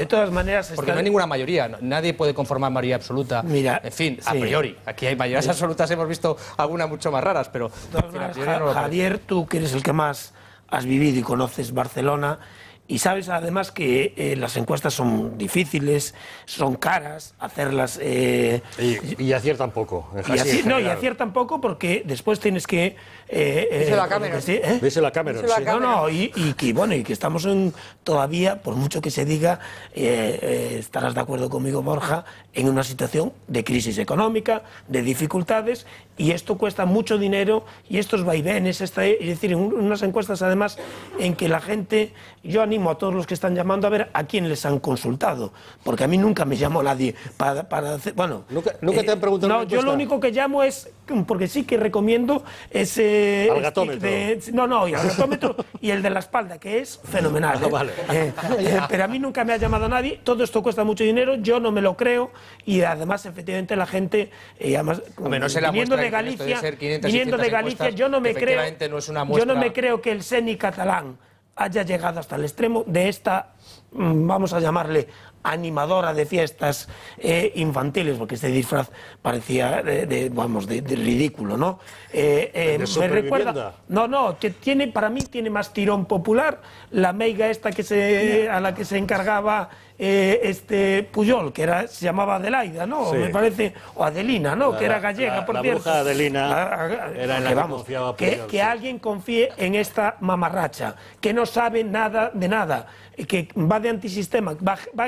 De todas maneras... Porque no hay ninguna mayoría, nadie puede conformar mayoría absoluta. Mira, en fin, a priori. Aquí hay mayorías absolutas, hemos visto algunas mucho más raras, pero... Javier, tú que eres el que más has vivido y conoces Barcelona... Y sabes además que eh, las encuestas son difíciles, son caras, hacerlas... Eh, y, aciertan poco. Y no, y aciertan poco porque después tienes que... Eh, la cámara. la cámara. No, no, y, que, bueno, y que estamos todavía, por mucho que se diga, eh, estarás de acuerdo conmigo, Borja, en una situación de crisis económica, de dificultades, y esto cuesta mucho dinero, y estos vaivenes, esta, es decir, en unas encuestas además en que la gente... Yo a todos los que están llamando a ver a quién les han consultado, porque a mí nunca me llamó nadie para, hacer, bueno... ¿Nunca, te han eh, preguntado No, yo lo único que llamo es, porque sí que recomiendo ese... Al este gatómetro. no, no, y y el de la espalda, que es fenomenal. Ah, ¿eh? Eh, pero a mí nunca me ha llamado nadie, todo esto cuesta mucho dinero, yo no me lo creo, y además, efectivamente, la gente, además, viniendo de Galicia, de Galicia, yo no me creo... yo no me creo que el CENI catalán haya llegado hasta el extremo de esta Mm, vamos a llamarle animadora de fiestas eh, infantiles, porque este disfraz parecía, de, vamos, de, ridículo, ¿no? Eh, eh, me recuerda, no, no, que tiene, para mí tiene más tirón popular la meiga esta que se, a la que se encargaba este Puyol, que era, se llamaba Adelaida, ¿no? Me parece, o Adelina, ¿no? que era gallega, por Adelina que, vamos, alguien confíe en esta mamarracha, que no sabe nada de nada, que va de antisistema,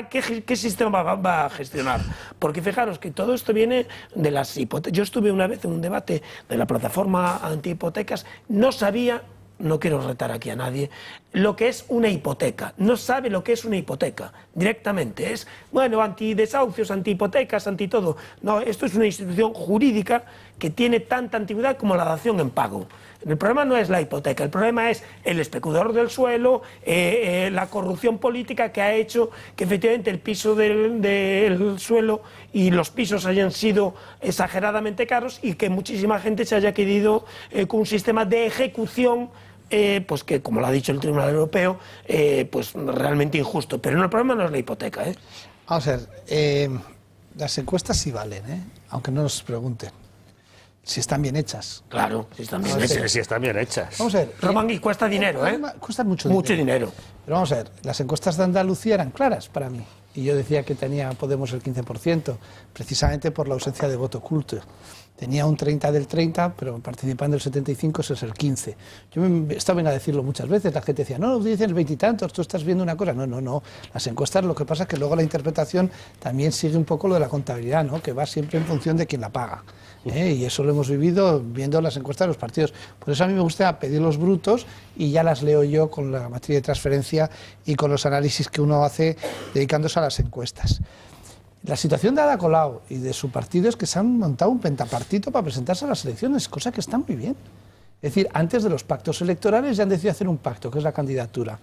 ¿qué, sistema va, va, a gestionar? Porque fijaros que todo esto viene de las hipotecas. Yo estuve una vez en un debate de la plataforma antihipotecas, no sabía no quiero retar aquí a nadie, lo que es una hipoteca, no sabe lo que es una hipoteca directamente. Es, bueno, antidesahucios, antihipotecas, anti todo. No, esto es una institución jurídica que tiene tanta antigüedad como la dación en pago. El problema no es la hipoteca, el problema es el especulador del suelo, eh, eh, la corrupción política que ha hecho que efectivamente el piso del, suelo y los pisos hayan sido exageradamente caros y que muchísima gente se haya querido eh, con un sistema de ejecución eh, pues que, como lo ha dicho el Tribunal Europeo, eh, pues realmente injusto. Pero no, el problema no es la hipoteca. ¿eh? Vamos a ver, las encuestas sí valen, aunque no nos pregunten. Si están bien hechas. Claro, si están bien, hechas. Vamos a ver. román cuesta dinero, ¿eh? Cuesta mucho, dinero. mucho dinero. dinero. Pero vamos a ver, las encuestas de Andalucía eran claras para mí. Y yo decía que tenía Podemos el 15%, precisamente por la ausencia de voto oculto tenía un 30 del 30, pero participando el 75 eso es el 15. Yo me, estaba en a decirlo muchas veces, la gente decía, no, dicen el veintitantos, tú estás viendo una cosa. No, no, no, las encuestas lo que pasa es que luego la interpretación también sigue un poco lo de la contabilidad, que va siempre en función de quién la paga. ¿eh? Y eso lo hemos vivido viendo las encuestas de los partidos. Por eso a mí me gusta pedir los brutos y ya las leo yo con la matriz de transferencia y con los análisis que uno hace dedicándose a las encuestas. La situación de Ada Colau y de su partido es que se han montado un pentapartito para presentarse a las elecciones, cosa que está muy bien. Es decir, antes de los pactos electorales ya han decidido hacer un pacto, que es la candidatura.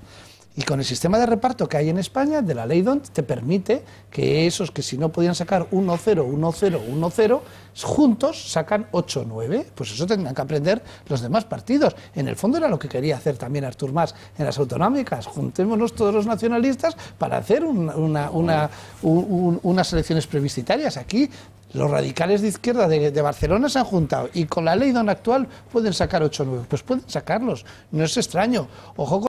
Y con el sistema de reparto que hay en España, de la ley don te permite que esos que si no podían sacar 1-0, 1-0, 1-0, juntos sacan 8-9. Pues eso tendrán que aprender los demás partidos. En el fondo era lo que quería hacer también Artur Mas en las autonómicas. Juntémonos todos los nacionalistas para hacer unas elecciones previsitarias, Aquí los radicales de izquierda de, Barcelona se han juntado y con la ley don actual pueden sacar 8 9. Pues pueden sacarlos, no es extraño. Ojo con